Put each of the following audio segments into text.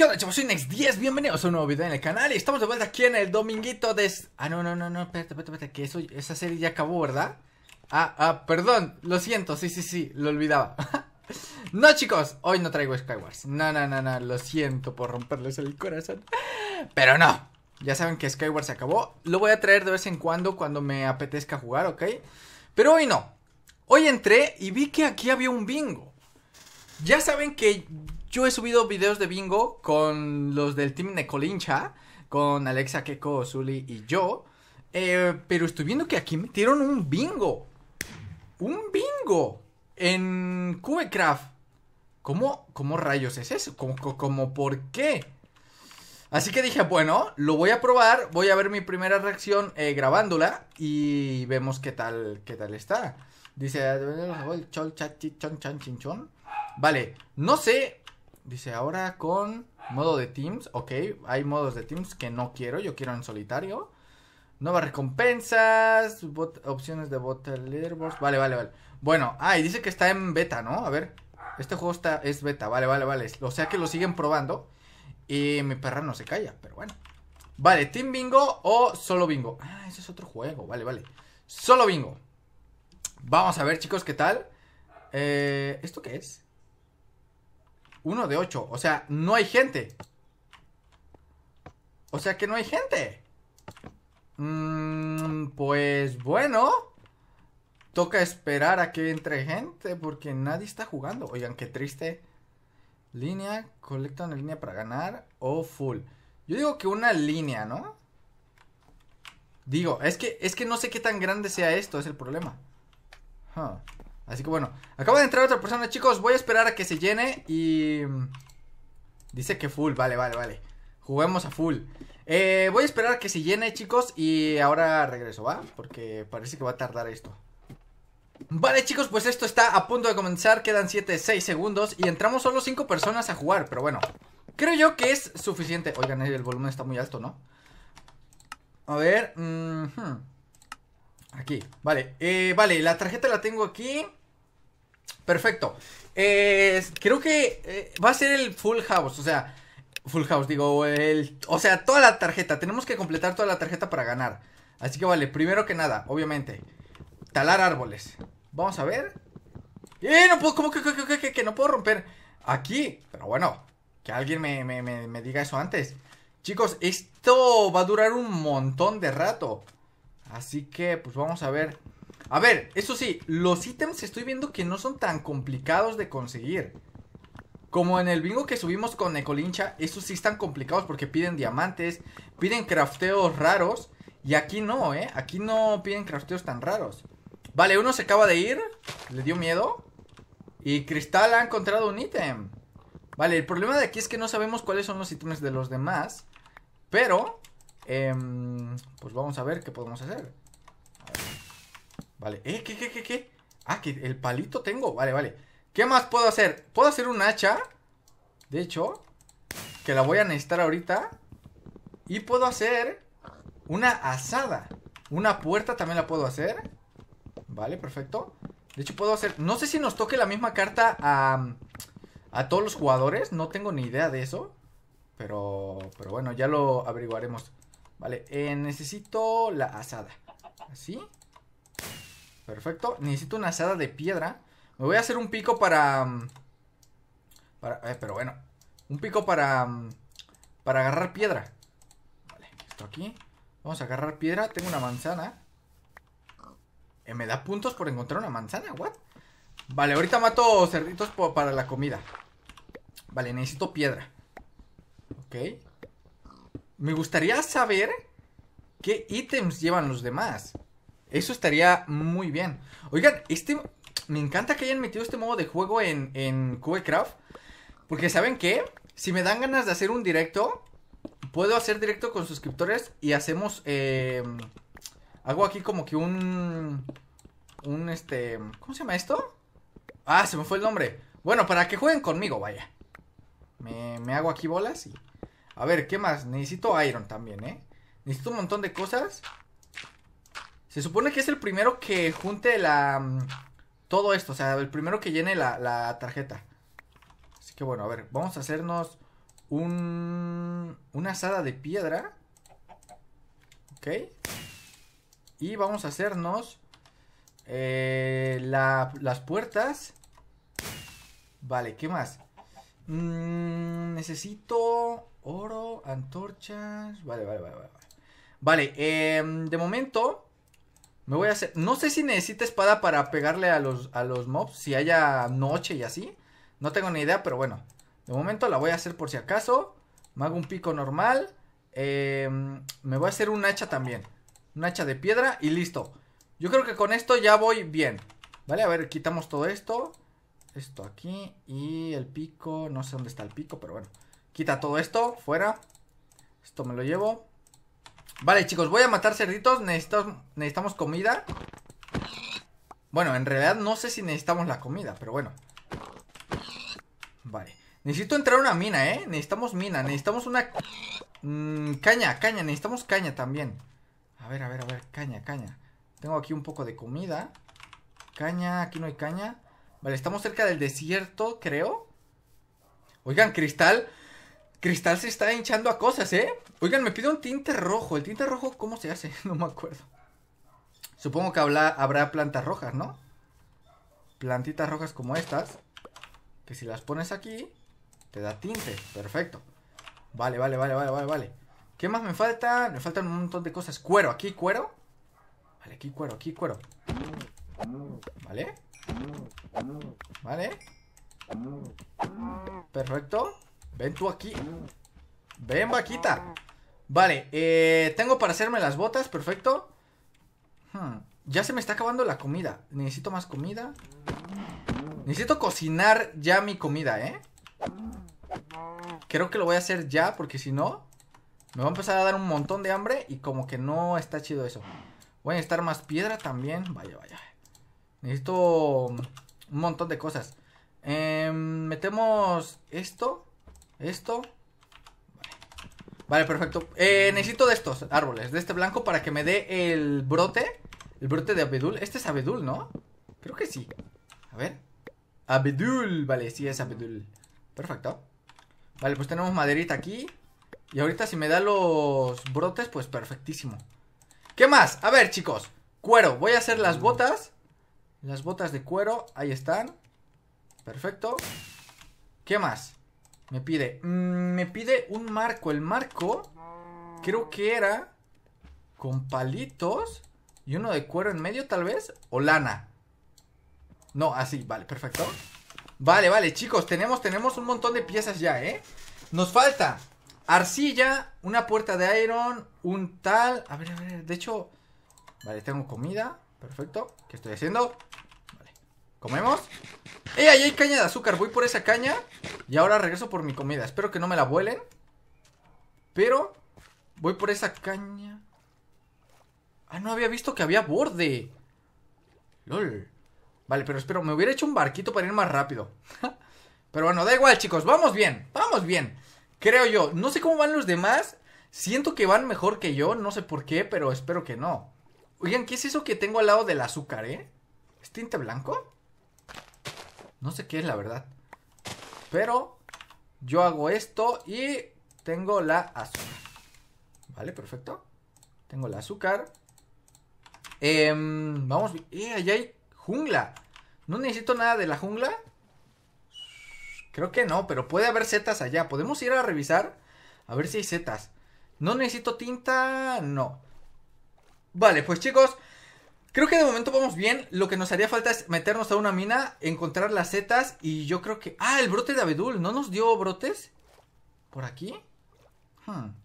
¿Qué onda chicos? Soy Nex10, bienvenidos a un nuevo video en el canal Y estamos de vuelta aquí en el dominguito de... Ah, no, no, no, no, espérate, espérate, espérate Que eso, esa serie ya acabó, ¿verdad? Ah, ah, perdón, lo siento, sí, sí, sí, lo olvidaba No chicos, hoy no traigo Skywars No, no, no, no, lo siento por romperles el corazón Pero no, ya saben que Skywars se acabó Lo voy a traer de vez en cuando cuando me apetezca jugar, ¿ok? Pero hoy no Hoy entré y vi que aquí había un bingo Ya saben que yo he subido videos de bingo con los del team Necolincha, con Alexa, Keko, Zully y yo. Eh, pero estoy viendo que aquí metieron un bingo. Un bingo. En Cubecraft. ¿Cómo, ¿Cómo rayos es eso? ¿Cómo, por qué? Así que dije, bueno, lo voy a probar. Voy a ver mi primera reacción eh, grabándola. Y vemos qué tal, qué tal está. Dice, Vale, no sé Dice, ahora con modo de Teams, ok, hay modos de Teams que no quiero, yo quiero en solitario. Nuevas recompensas, opciones de bot, leaderboard vale, vale, vale. Bueno, ah, y dice que está en beta, ¿no? A ver, este juego está, es beta, vale, vale, vale. O sea que lo siguen probando y mi perra no se calla, pero bueno. Vale, Team Bingo o Solo Bingo. Ah, ese es otro juego, vale, vale. Solo Bingo. Vamos a ver, chicos, qué tal. Eh, ¿Esto qué es? Uno de ocho. O sea, no hay gente. O sea que no hay gente. Mm, pues bueno. Toca esperar a que entre gente porque nadie está jugando. Oigan, qué triste. Línea, colecta una línea para ganar o full. Yo digo que una línea, ¿no? Digo, es que, es que no sé qué tan grande sea esto, es el problema. Así que bueno, acaba de entrar otra persona, chicos. Voy a esperar a que se llene y... Mm, dice que full, vale, vale, vale. Juguemos a full. Eh, voy a esperar a que se llene, chicos, y ahora regreso, ¿va? Porque parece que va a tardar esto. Vale chicos, pues esto está a punto de comenzar, quedan 7, 6 segundos y entramos solo 5 personas a jugar, pero bueno, creo yo que es suficiente. Oigan, el volumen está muy alto, ¿no? A ver, mm, hmm. aquí, vale, eh, vale, la tarjeta la tengo aquí, Perfecto. Eh, creo que eh, va a ser el full house, o sea, full house, digo, el, o sea, toda la tarjeta. Tenemos que completar toda la tarjeta para ganar. Así que vale, primero que nada, obviamente, talar árboles. Vamos a ver. ¡Eh! No puedo, ¿cómo que, que, no puedo romper aquí? Pero bueno, que alguien me diga eso antes. Chicos, esto va a durar un montón de rato. Así que, pues vamos a ver. A ver, eso sí, los ítems estoy viendo que no son tan complicados de conseguir. Como en el bingo que subimos con Necolincha, esos sí están complicados porque piden diamantes, piden crafteos raros. Y aquí no, ¿eh? Aquí no piden crafteos tan raros. Vale, uno se acaba de ir, le dio miedo. Y Cristal ha encontrado un ítem. Vale, el problema de aquí es que no sabemos cuáles son los ítems de los demás. Pero, em, pues vamos a ver qué podemos hacer. Vale. ¿Eh? ¿Qué, qué, qué, qué? Ah, que el palito tengo. Vale, vale. ¿Qué más puedo hacer? Puedo hacer un hacha. De hecho, que la voy a necesitar ahorita. Y puedo hacer una asada. Una puerta también la puedo hacer. Vale, perfecto. De hecho, puedo hacer... No sé si nos toque la misma carta a... A todos los jugadores. No tengo ni idea de eso. Pero... Pero bueno, ya lo averiguaremos. Vale, eh, necesito la asada. Así. Perfecto. Necesito una asada de piedra. Me voy a hacer un pico para... Mm, para eh, pero bueno. Un pico para... Mm, para agarrar piedra. Vale, esto aquí. Vamos a agarrar piedra. Tengo una manzana. Eh, me da puntos por encontrar una manzana, ¿what? Vale, ahorita mato cerditos para la comida. Vale, necesito piedra. Ok. Me gustaría saber qué ítems llevan los demás. Eso estaría muy bien. Oigan, este. Me encanta que hayan metido este modo de juego en, en Cubecraft... Porque, ¿saben qué? Si me dan ganas de hacer un directo, puedo hacer directo con suscriptores y hacemos. Eh, hago aquí como que un. Un este. ¿Cómo se llama esto? Ah, se me fue el nombre. Bueno, para que jueguen conmigo, vaya. Me, me hago aquí bolas y. A ver, ¿qué más? Necesito iron también, ¿eh? Necesito un montón de cosas. Se supone que es el primero que junte la... Mm, todo esto, o sea, el primero que llene la, tarjeta. Así que bueno, a ver, vamos a hacernos un... Una asada de piedra. Ok. Y vamos a hacernos... Eh, las puertas. Vale, ¿qué más? Mm, necesito oro, antorchas. Vale, vale, vale. Vale, vale em, de momento me voy a hacer. No sé si necesita espada para pegarle a los, a los mobs. Si haya noche y así. No tengo ni idea, pero bueno. De momento la voy a hacer por si acaso. Me hago un pico normal. Em, me voy a hacer un hacha también. Un hacha de piedra y listo. Yo creo que con esto ya voy bien. Vale, a ver, quitamos todo esto. Esto aquí. Y el pico. No sé dónde está el pico, pero bueno. Quita todo esto. Fuera. Esto me lo llevo. Vale, chicos, voy a matar cerditos necesitamos, necesitamos comida Bueno, en realidad no sé si necesitamos la comida Pero bueno Vale Necesito entrar a una mina, ¿eh? Necesitamos mina, necesitamos una... Mm, caña, caña, necesitamos caña también A ver, a ver, a ver, caña, caña Tengo aquí un poco de comida Caña, aquí no hay caña Vale, estamos cerca del desierto, creo Oigan, cristal Cristal se está hinchando a cosas, ¿eh? Oigan, me pido un tinte rojo. ¿El tinte rojo cómo se hace? No me acuerdo. Supongo que habrá plantas rojas, ¿no? Plantitas rojas como estas. Que si las pones aquí, te da tinte. Perfecto. Vale, vale, vale, vale, vale, vale. ¿Qué más me falta? Me faltan un montón de cosas. Cuero, aquí cuero. Vale, aquí cuero, aquí cuero. Vale. Vale. Perfecto. Ven tú aquí. Ven, vaquita. Vale, eh, tengo para hacerme las botas, perfecto. Hmm, ya se me está acabando la comida. Necesito más comida. Necesito cocinar ya mi comida, ¿eh? Creo que lo voy a hacer ya, porque si no, me va a empezar a dar un montón de hambre y como que no está chido eso. Voy a necesitar más piedra también. Vaya, vaya. Necesito un montón de cosas. Em, metemos esto. Esto. Vale, perfecto. Eh, necesito de estos árboles, de este blanco, para que me dé el brote. El brote de abedul. Este es abedul, ¿no? Creo que sí. A ver. Abedul. Vale, sí es abedul. Perfecto. Vale, pues tenemos maderita aquí. Y ahorita si me da los brotes, pues perfectísimo. ¿Qué más? A ver, chicos. Cuero. Voy a hacer las mm. botas. Las botas de cuero. Ahí están. Perfecto. ¿Qué más? Me pide. Mm, me pide un marco. El marco creo que era con palitos y uno de cuero en medio tal vez. O lana. No, así, vale, perfecto. Vale, vale, chicos, tenemos, tenemos un montón de piezas ya, ¿eh? Nos falta arcilla, una puerta de iron, un tal... A ver, a ver, de hecho... Vale, tengo comida, perfecto. ¿Qué estoy haciendo? ¿Comemos? ¡Eh! Ahí hay caña de azúcar. Voy por esa caña. Y ahora regreso por mi comida. Espero que no me la vuelen. Pero voy por esa caña. Ah, no había visto que había borde. LOL. Vale, pero espero. Me hubiera hecho un barquito para ir más rápido. pero bueno, da igual, chicos. Vamos bien. Vamos bien. Creo yo. No sé cómo van los demás. Siento que van mejor que yo. No sé por qué, pero espero que no. Oigan, ¿qué es eso que tengo al lado del azúcar, eh? ¿Es tinte blanco? No sé qué es la verdad. Pero yo hago esto y tengo la azúcar. Vale, perfecto. Tengo la azúcar. Em, vamos. Eh, allá hay jungla. No necesito nada de la jungla. Creo que no, pero puede haber setas allá. Podemos ir a revisar a ver si hay setas. No necesito tinta, no. Vale, pues chicos, Creo que de momento vamos bien. Lo que nos haría falta es meternos a una mina, encontrar las setas y yo creo que... Ah, el brote de abedul. ¿No nos dio brotes? ¿Por aquí?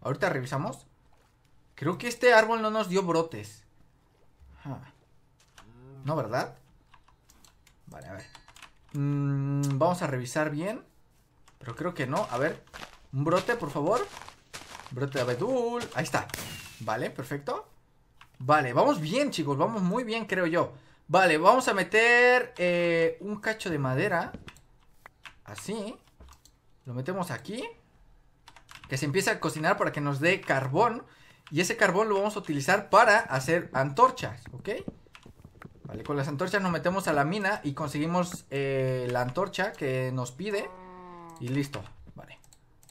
Ahorita revisamos. Creo que este árbol no nos dio brotes. ¿No, verdad? Vale, a ver. Mm, vamos a revisar bien. Pero creo que no. A ver. Un brote, por favor. Brote de abedul. Ahí está. Vale, perfecto. Vale, vamos bien, chicos. Vamos muy bien, creo yo. Vale, vamos a meter eh, un cacho de madera. Así. Lo metemos aquí. Que se empiece a cocinar para que nos dé carbón. Y ese carbón lo vamos a utilizar para hacer antorchas, ¿ok? Vale, con las antorchas nos metemos a la mina y conseguimos eh, la antorcha que nos pide. Y listo, vale.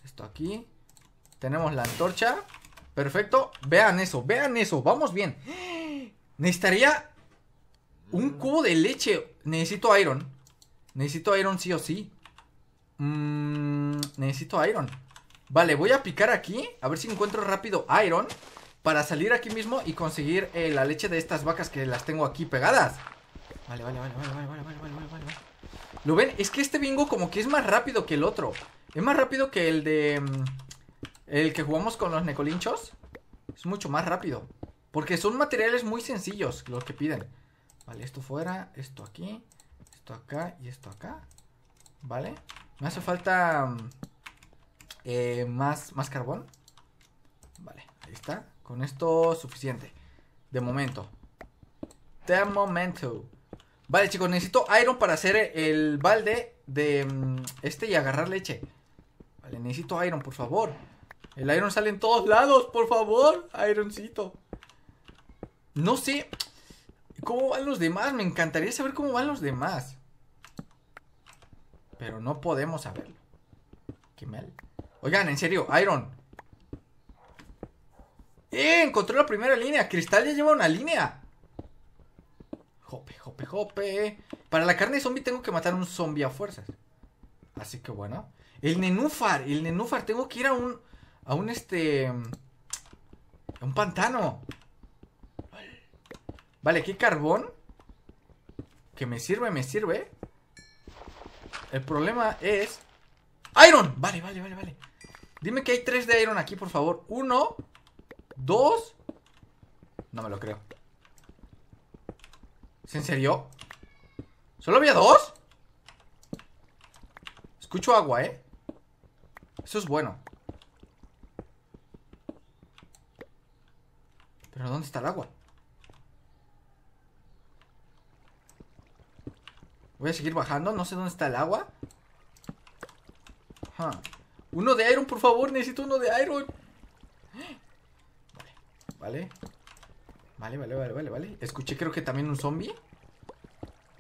Esto aquí. Tenemos la antorcha. Perfecto. Vean eso, vean eso. Vamos bien. Necesitaría un mm. cubo de leche. Necesito iron. Necesito iron sí o sí. Mm, necesito iron. Vale, voy a picar aquí. A ver si encuentro rápido iron. Para salir aquí mismo y conseguir eh, la leche de estas vacas que las tengo aquí pegadas. Vale, vale, vale, vale, vale, vale, vale, vale, vale. ¿Lo ven? Es que este bingo como que es más rápido que el otro. Es más rápido que el de... Mm, el que jugamos con los necolinchos es mucho más rápido. Porque son materiales muy sencillos los que piden. Vale, esto fuera, esto aquí, esto acá y esto acá. Vale. Me hace falta mm, eh, más, más carbón. Vale, ahí está. Con esto suficiente. De momento. De momento. Vale, chicos, necesito iron para hacer el balde de mm, este y agarrar leche. Vale, necesito iron, por favor. El Iron sale en todos lados, por favor, Ironcito. No sé cómo van los demás. Me encantaría saber cómo van los demás. Pero no podemos saberlo. Qué mal. Oigan, en serio, Iron. ¡Eh! Encontró la primera línea. Cristal ya lleva una línea. Jope, jope, jope. Para la carne zombie tengo que matar un zombie a fuerzas. Así que bueno. El nenúfar. El nenúfar. Tengo que ir a un aún un este... A un pantano. Vale, aquí carbón. Que me sirve, me sirve. El problema es... ¡Iron! Vale, vale, vale, vale. Dime que hay tres de iron aquí, por favor. Uno, dos... No me lo creo. ¿Es en serio? ¿Solo había dos? Escucho agua, ¿eh? Eso es bueno. Pero ¿dónde está el agua? Voy a seguir bajando, no sé dónde está el agua Uno de Iron, por favor, necesito uno de Iron Vale, vale Vale, vale, vale, vale, Escuché creo que también un zombie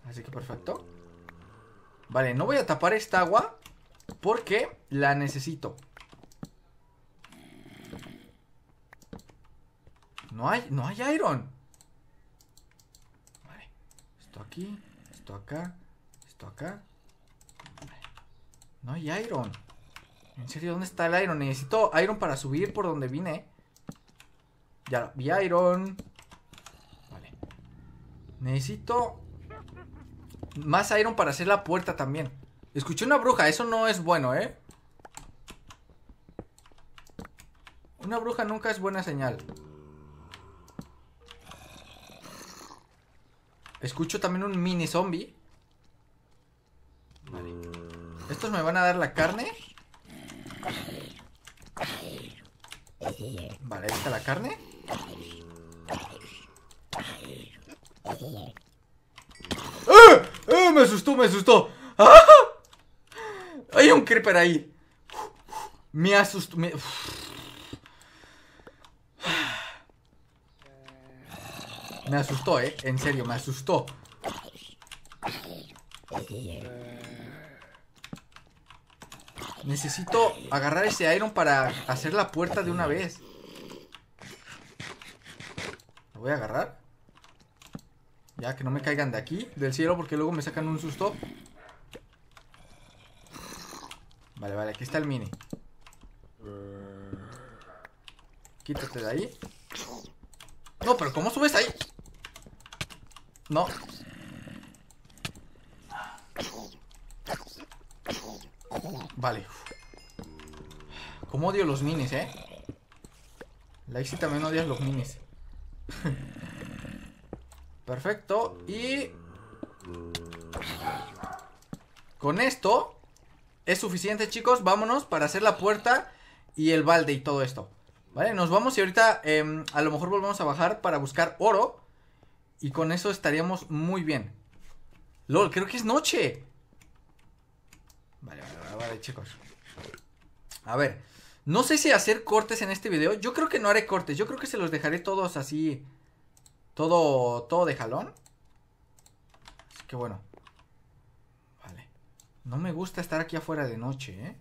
Así que perfecto Vale, no voy a tapar esta agua Porque la necesito No hay, no hay iron. Vale. Esto aquí, esto acá, esto acá. No hay iron. En serio, ¿dónde está el iron? Necesito iron para subir por donde vine. Ya, vi iron. Vale. Necesito más iron para hacer la puerta también. Escuché una bruja, eso no es bueno, ¿eh? Una bruja nunca es buena señal. Escucho también un mini zombie. Mm. Estos me van a dar la carne. Vale, ahí está la carne. ¡Eh! ¡Eh! Me asustó, me asustó. ¡Ah! Hay un creeper ahí. Me asustó. Me... me asustó, ¿eh? En serio, me asustó. Necesito agarrar ese iron para hacer la puerta de una vez. ¿Lo voy a agarrar? Ya, que no me caigan de aquí, del cielo, porque luego me sacan un susto. Vale, vale, aquí está el mini. Quítate de ahí. No, pero ¿cómo subes ahí? No. Vale. Como odio los minis, ¿eh? La también odias los minis. Perfecto. Y... Con esto es suficiente, chicos. Vámonos para hacer la puerta y el balde y todo esto. Vale, nos vamos y ahorita em, a lo mejor volvemos a bajar para buscar oro. Y con eso estaríamos muy bien. LOL, creo que es noche. Vale, vale, vale, chicos. A ver, no sé si hacer cortes en este video. Yo creo que no haré cortes. Yo creo que se los dejaré todos así. Todo, todo de jalón. Así que bueno. Vale. No me gusta estar aquí afuera de noche, ¿eh?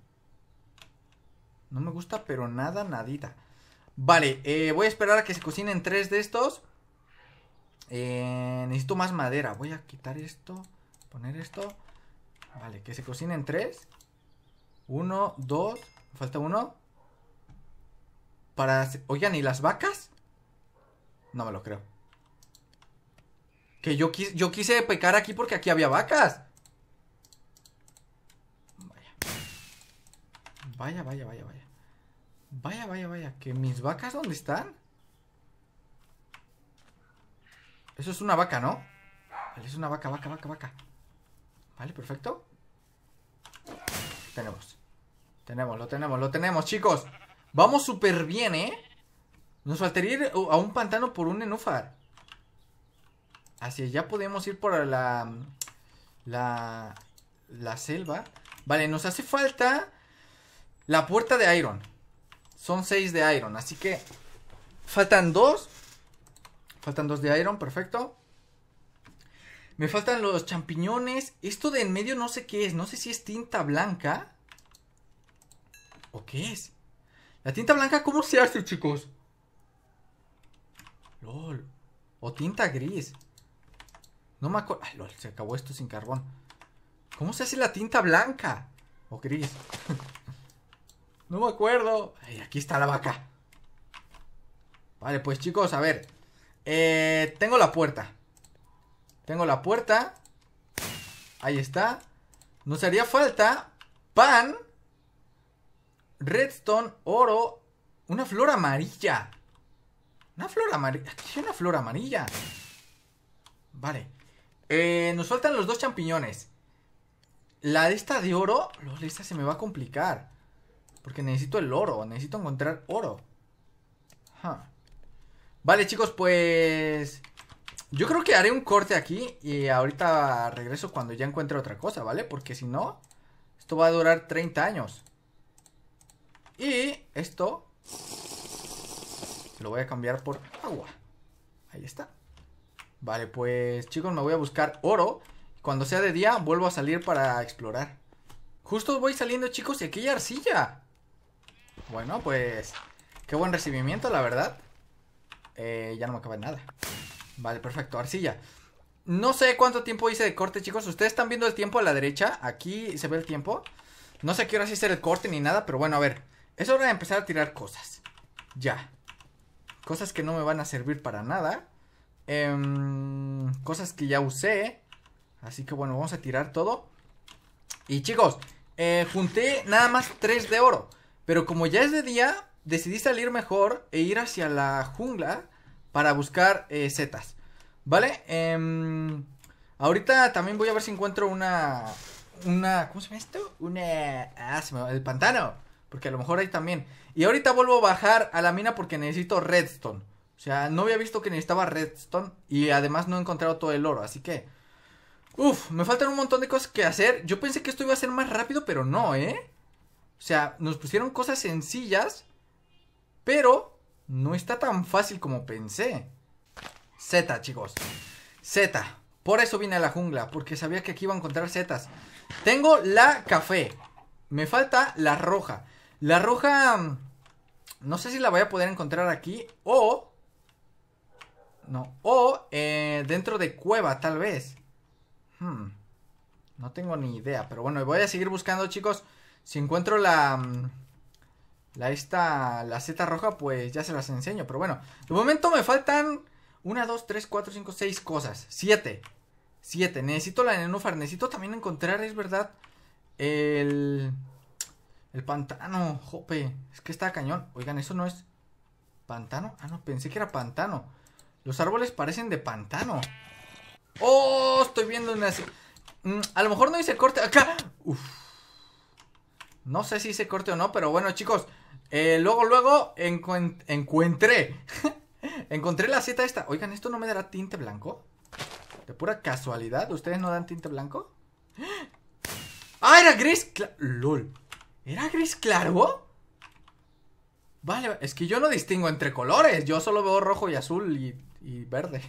No me gusta, pero nada, nadita. Vale, eh, voy a esperar a que se cocinen tres de estos. Eh, necesito más madera. Voy a quitar esto. Poner esto. Vale, que se cocinen tres. Uno, dos. Falta uno. Para... Oigan, ¿y las vacas? No me lo creo. Que yo, yo quise pecar aquí porque aquí había vacas. Vaya. Vaya, vaya, vaya, vaya. Vaya, vaya, vaya. ¿Que mis vacas dónde están? Eso es una vaca, ¿no? Vale, es una vaca, vaca, vaca, vaca. Vale, perfecto. Tenemos. Tenemos, lo tenemos, lo tenemos, chicos. Vamos súper bien, ¿eh? Nos faltaría ir a un pantano por un nenúfar. es, ya podemos ir por la... La... La selva. Vale, nos hace falta... La puerta de Iron. Son seis de Iron, así que... Faltan dos Faltan dos de Iron, perfecto. Me faltan los champiñones. Esto de en medio no sé qué es. No sé si es tinta blanca. ¿O qué es? La tinta blanca, ¿cómo se hace, chicos? LOL. O tinta gris. No me acuerdo. Ay, LOL, se acabó esto sin carbón. ¿Cómo se hace la tinta blanca? O gris. no me acuerdo. Ay, aquí está la vaca. Vale, pues chicos, a ver. Eh, tengo la puerta. Tengo la puerta. Ahí está. Nos haría falta pan, redstone, oro, una flor amarilla. Una flor amarilla. Aquí hay una flor amarilla. Vale. Eh, nos faltan los dos champiñones. La de de oro. Esta se me va a complicar. Porque necesito el oro. Necesito encontrar oro. Ajá. Vale, chicos, pues... Yo creo que haré un corte aquí y ahorita regreso cuando ya encuentre otra cosa, ¿vale? Porque si no, esto va a durar 30 años. Y esto lo voy a cambiar por agua. Ahí está. Vale, pues chicos, me voy a buscar oro. Cuando sea de día, vuelvo a salir para explorar. Justo voy saliendo, chicos, y aquella arcilla. Bueno, pues... Qué buen recibimiento, la verdad. Eh, ya no me acaba nada. Vale, perfecto. Arcilla. No sé cuánto tiempo hice de corte, chicos. Ustedes están viendo el tiempo a la derecha. Aquí se ve el tiempo. No sé a qué hora hice el corte ni nada, pero bueno, a ver. Es hora de empezar a tirar cosas. Ya. Cosas que no me van a servir para nada. Em, cosas que ya usé. Así que bueno, vamos a tirar todo. Y chicos, eh, junté nada más 3 de oro. Pero como ya es de día, decidí salir mejor e ir hacia la jungla para buscar eh, setas. ¿Vale? Em, ahorita también voy a ver si encuentro una... Una... ¿Cómo se llama esto? Una... Ah, se me... El pantano. Porque a lo mejor ahí también. Y ahorita vuelvo a bajar a la mina porque necesito redstone. O sea, no había visto que necesitaba redstone. Y además no he encontrado todo el oro. Así que... Uf, me faltan un montón de cosas que hacer. Yo pensé que esto iba a ser más rápido, pero no, ¿eh? O sea, nos pusieron cosas sencillas pero no está tan fácil como pensé. Z, chicos. Z. Por eso vine a la jungla, porque sabía que aquí iba a encontrar setas. Tengo la café. Me falta la roja. La roja... Mm, no sé si la voy a poder encontrar aquí o... No, o eh, dentro de cueva, tal vez. Hmm, no tengo ni idea, pero bueno, voy a seguir buscando, chicos. Si encuentro la... Mm, la esta, la Z roja, pues ya se las enseño. Pero bueno, de momento me faltan Una, dos, tres, cuatro, cinco, seis cosas. Siete, siete, Necesito la nenúfar. Necesito también encontrar, es verdad, el... El pantano, jope. Es que está cañón. Oigan, eso no es... ¿Pantano? Ah, no, pensé que era pantano. Los árboles parecen de pantano. ¡Oh! Estoy viendo una... Mm, a lo mejor no hice corte acá. ¡ah! Uf. No sé si hice corte o no, pero bueno, chicos... Eh, luego, luego encontré, encontré la seta esta. Oigan, ¿esto no me dará tinte blanco? De pura casualidad, ¿ustedes no dan tinte blanco? ¡Ah, era gris! ¡Lol! ¿Era gris claro? Vale, es que yo no distingo entre colores. Yo solo veo rojo y azul y, verde.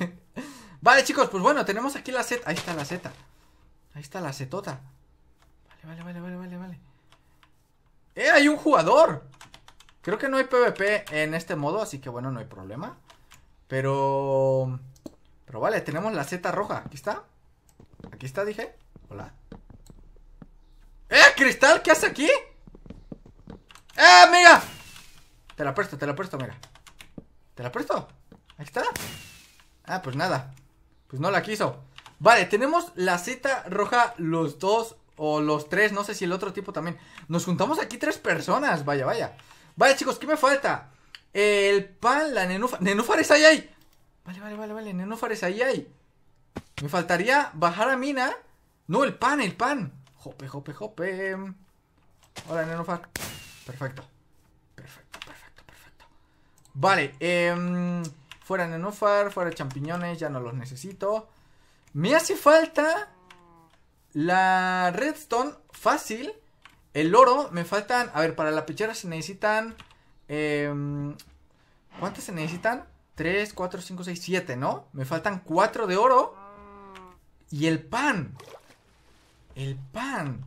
vale, chicos, pues bueno, tenemos aquí la seta. Ahí está la seta. Ahí está la setota. Vale, vale, vale, vale, vale, vale. ¡Eh, hay un jugador! Creo que no hay PvP en este modo, así que bueno, no hay problema. Pero... Pero vale, tenemos la Z roja. Aquí está. Aquí está, dije. Hola. ¡Eh, Cristal! ¿Qué hace aquí? ¡Eh, mira! Te la presto, te la presto, mira. ¿Te la presto? Ahí está. Ah, pues nada. Pues no la quiso. Vale, tenemos la Z roja los dos o los tres, no sé si el otro tipo también. Nos juntamos aquí tres personas, vaya, vaya. Vale, chicos, ¿qué me falta? El pan, la nenúfar. Nenúfar es ahí, Vale, vale, vale, vale. Nenúfar es ahí, ahí. Me faltaría bajar a mina. No, el pan, el pan. Jope, jope, jope. Hola, nenúfar. Perfecto. Perfecto, perfecto, perfecto. Vale, eh, fuera nenúfar, fuera champiñones, ya no los necesito. Me hace falta la redstone fácil. El oro, me faltan. A ver, para la pechera se necesitan. ¿Cuántos em, ¿Cuántas se necesitan? 3, 4, 5, 6, 7, ¿no? Me faltan cuatro de oro. Y el pan. El pan.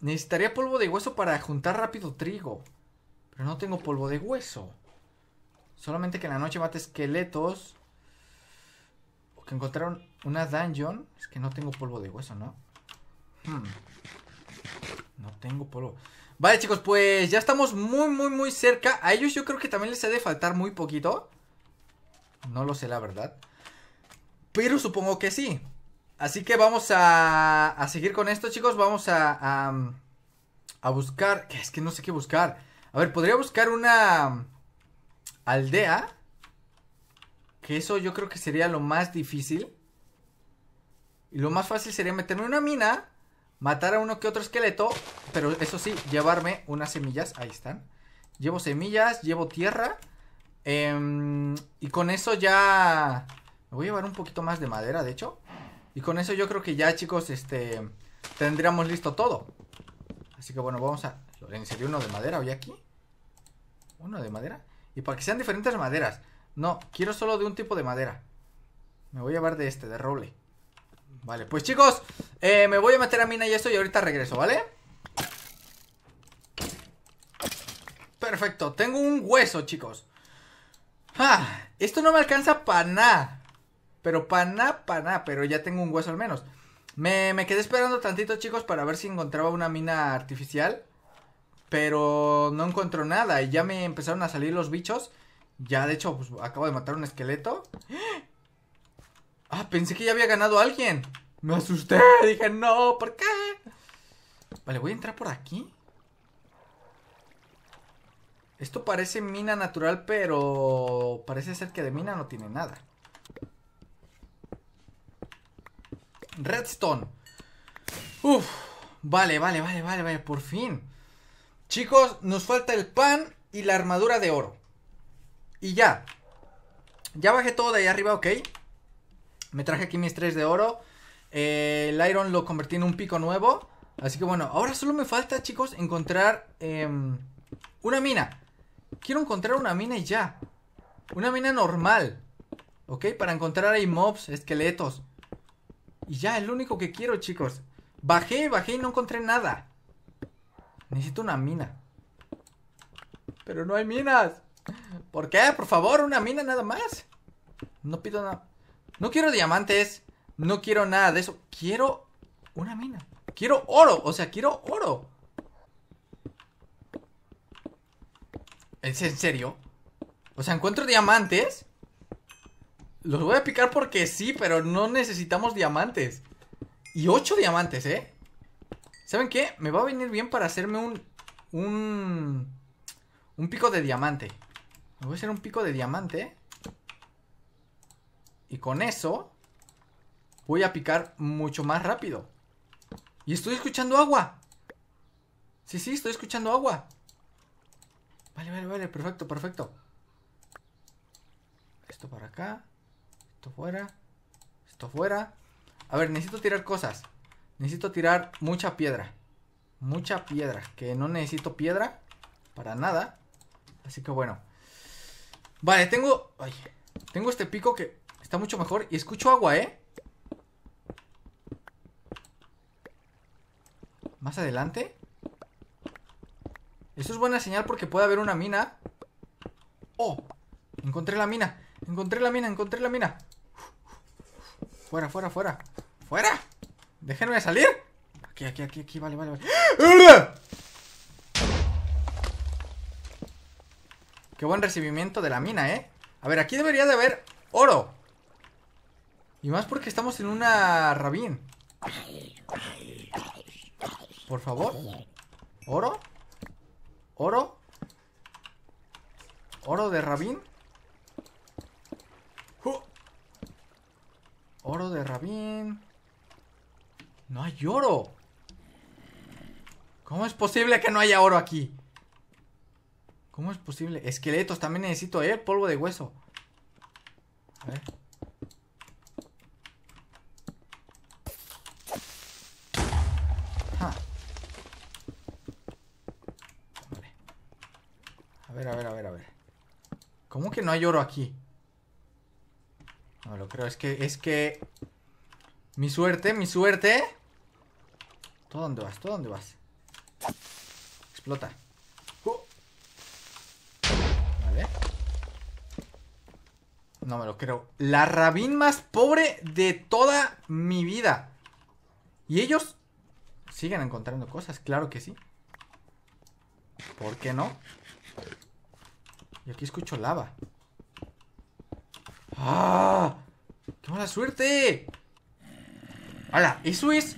Necesitaría polvo de hueso para juntar rápido trigo. Pero no tengo polvo de hueso. Solamente que en la noche mate esqueletos. O que encontraron una dungeon. Es que no tengo polvo de hueso, ¿no? Hmm. No tengo polvo. Vale, chicos, pues ya estamos muy, muy, muy cerca. A ellos yo creo que también les ha de faltar muy poquito. No lo sé, la verdad. Pero supongo que sí. Así que vamos a, a seguir con esto, chicos. Vamos a, a, a buscar... Es que no sé qué buscar. A ver, podría buscar una aldea. Que eso yo creo que sería lo más difícil. Y lo más fácil sería meterme en una mina Matar a uno que otro esqueleto. Pero eso sí, llevarme unas semillas. Ahí están. Llevo semillas, llevo tierra. Em, y con eso ya... Me voy a llevar un poquito más de madera, de hecho. Y con eso yo creo que ya, chicos, este... Tendríamos listo todo. Así que bueno, vamos a... ¿En uno de madera hoy aquí? ¿Uno de madera? Y para que sean diferentes maderas. No, quiero solo de un tipo de madera. Me voy a llevar de este, de roble. Vale, pues chicos, eh, me voy a meter a mina y esto y ahorita regreso, ¿vale? Perfecto, tengo un hueso, chicos ah, Esto no me alcanza para nada Pero para nada, para nada, pero ya tengo un hueso al menos me, quedé esperando tantito, chicos, para ver si encontraba una mina artificial pero no encontró nada y ya me empezaron a salir los bichos. Ya, de hecho, pues, acabo de matar un esqueleto. ¡Ah! Ah, pensé que ya había ganado a alguien. Me asusté. Dije, no, ¿por qué? Vale, voy a entrar por aquí. Esto parece mina natural, pero parece ser que de mina no tiene nada. Redstone. Uf. Vale, vale, vale, vale, vale, por fin. Chicos, nos falta el pan y la armadura de oro. Y ya. Ya bajé todo de ahí arriba, ok. Me traje aquí mis tres de oro. Eh, el iron lo convertí en un pico nuevo. Así que bueno, ahora solo me falta, chicos, encontrar em, una mina. Quiero encontrar una mina y ya. Una mina normal. ¿Ok? Para encontrar ahí mobs, esqueletos. Y ya, es lo único que quiero, chicos. Bajé, bajé y no encontré nada. Necesito una mina. Pero no hay minas. ¿Por qué? Por favor, una mina nada más. No pido nada. No quiero diamantes. No quiero nada de eso. Quiero una mina. Quiero oro. O sea, quiero oro. ¿Es en serio? O sea, encuentro diamantes. Los voy a picar porque sí, pero no necesitamos diamantes. Y ocho diamantes, ¿eh? ¿Saben qué? Me va a venir bien para hacerme un... Un... Un pico de diamante. Me voy a hacer un pico de diamante, y con eso voy a picar mucho más rápido. Y estoy escuchando agua. Sí, sí, estoy escuchando agua. Vale, vale, vale, perfecto, perfecto. Esto para acá. Esto fuera. Esto fuera. A ver, necesito tirar cosas. Necesito tirar mucha piedra. Mucha piedra. Que no necesito piedra. Para nada. Así que bueno. Vale, tengo... tengo este pico que Está mucho mejor. Y escucho agua, ¿eh? Más adelante. Eso es buena señal porque puede haber una mina. ¡Oh! Encontré la mina. Encontré la mina, encontré la mina. Fuera, fuera, fuera. ¡Fuera! ¡Déjenme salir! Aquí, aquí, aquí, aquí. Vale, vale, vale. Qué buen recibimiento de la mina, ¿eh? A ver, aquí debería de haber oro y más porque estamos en una rabín. Por favor. ¿Oro? ¿Oro? ¿Oro de rabín? Oro de rabín. No hay oro. ¿Cómo es posible que no haya oro aquí? ¿Cómo es posible? Esqueletos, también necesito, ¿eh? Polvo de hueso. A ver. no hay oro aquí. No lo creo, es que, es que... Mi suerte, mi suerte... ¿Todo dónde vas? ¿Tú dónde vas? Explota. Uh. Vale. No me lo creo. La rabín más pobre de toda mi vida. Y ellos siguen encontrando cosas, claro que sí. ¿Por qué no? Y aquí escucho lava. ¡Ah! ¡Qué mala suerte! ¡Hala! Eso es...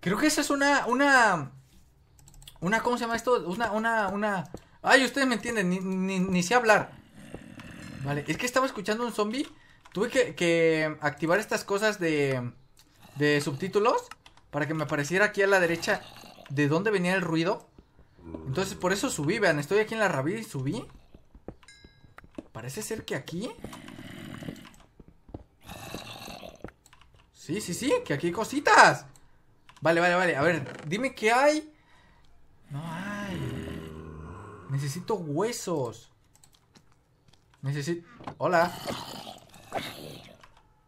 Creo que esa es una... Una... Una... ¿Cómo se llama esto? Una... Una... una... Ay, ustedes me entienden. Ni, sé hablar. Vale. Es que estaba escuchando un zombie. Tuve que, activar estas cosas de... De subtítulos. Para que me apareciera aquí a la derecha de dónde venía el ruido. Entonces por eso subí, vean, estoy aquí en la rabia y subí. Parece ser que aquí Sí, sí, sí, que aquí hay cositas. Vale, vale, vale. A ver, dime qué hay. No hay. Necesito huesos. Necesito... Hola.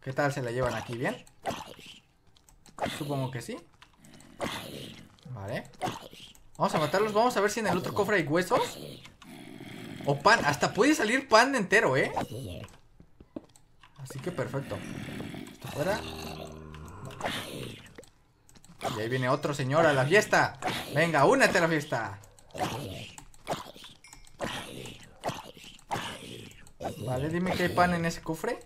¿Qué tal se la llevan aquí? ¿Bien? Supongo que sí. Vale. Vamos a matarlos. Vamos a ver si en el otro cofre hay huesos. O pan. Hasta puede salir pan entero, ¿eh? Así que perfecto. Esto fuera. Y ahí viene otro señor a la fiesta. Venga, únete a la fiesta. Vale, dime que hay pan en ese cofre.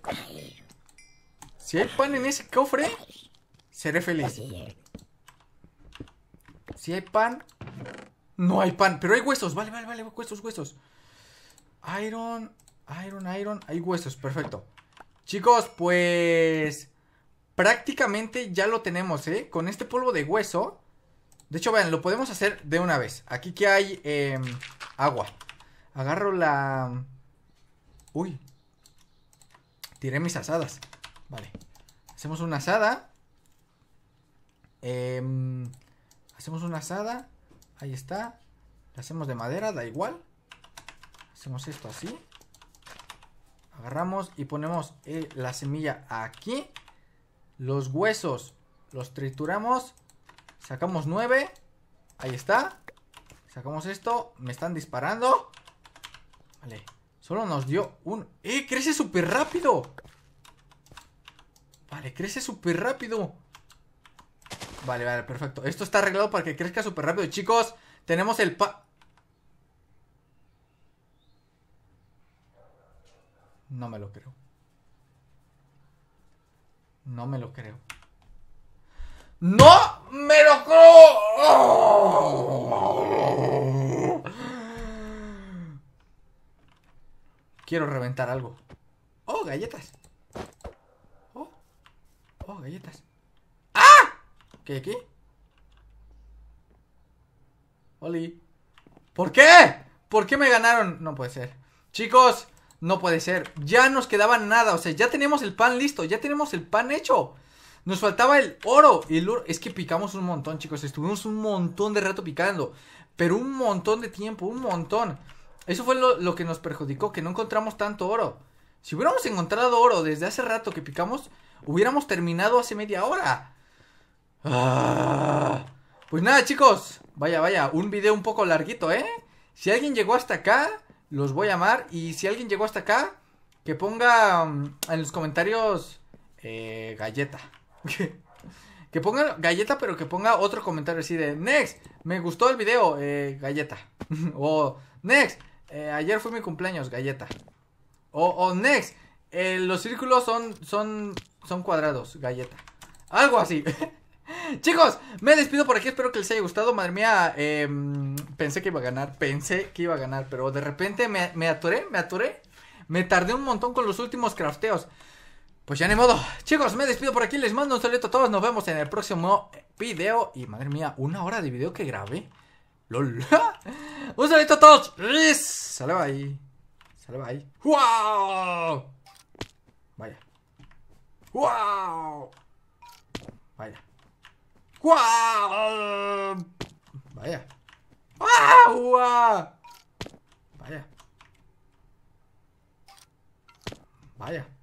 Si hay pan en ese cofre, seré feliz. Si hay pan, no hay pan, pero hay huesos. Vale, vale, vale, huesos, huesos. Iron, iron, iron. Hay huesos, perfecto. Chicos, pues prácticamente ya lo tenemos, ¿eh? Con este polvo de hueso. De hecho, vean, lo podemos hacer de una vez. Aquí que hay em, agua. Agarro la... Uy. Tiré mis asadas. Vale. Hacemos una asada. Em, hacemos una asada. Ahí está. La hacemos de madera, da igual. Hacemos esto así. Agarramos y ponemos eh, la semilla aquí. Los huesos los trituramos. Sacamos nueve Ahí está. Sacamos esto. Me están disparando. Vale. Solo nos dio un... ¡Eh! ¡Crece súper rápido! Vale, crece súper rápido. Vale, vale, perfecto. Esto está arreglado para que crezca súper rápido. Chicos, tenemos el pa... No me lo creo. No me lo creo. ¡No me lo creo! Quiero reventar algo. ¡Oh, galletas! ¡Oh! ¡Oh, galletas! ¡Ah! ¿Qué, aquí? Oli. ¿Por qué? ¿Por qué me ganaron? No puede ser. Chicos, no puede ser. Ya nos quedaba nada, o sea, ya tenemos el pan listo, ya tenemos el pan hecho. Nos faltaba el oro y el oro. Es que picamos un montón, chicos. Estuvimos un montón de rato picando. Pero un montón de tiempo, un montón. Eso fue lo, que nos perjudicó, que no encontramos tanto oro. Si hubiéramos encontrado oro desde hace rato que picamos, hubiéramos terminado hace media hora. Ah. Pues nada, chicos. Vaya, vaya, un video un poco larguito, ¿eh? Si alguien llegó hasta acá, los voy a amar. Y si alguien llegó hasta acá, que ponga mm, en los comentarios eh, galleta. que ponga galleta, pero que ponga otro comentario así de Next, me gustó el video, eh, galleta. o Next, eh, ayer fue mi cumpleaños, galleta. O, Next, eh, los círculos son, son, son cuadrados, galleta. Algo así. Chicos, me despido por aquí, espero que les haya gustado. Madre mía, em, pensé que iba a ganar, pensé que iba a ganar, pero de repente me, aturé, me atoré. Me tardé un montón con los últimos crafteos. Pues ya ni modo. Chicos, me despido por aquí. Les mando un saludo a todos. Nos vemos en el próximo video. Y madre mía, una hora de video que grabé. LOL. un saludo a todos. Sale ahí. Sale ahí. ¡Wow! Vaya. ¡Wow! Vaya. ¡Guau! Vaya. Vaya. Vaya.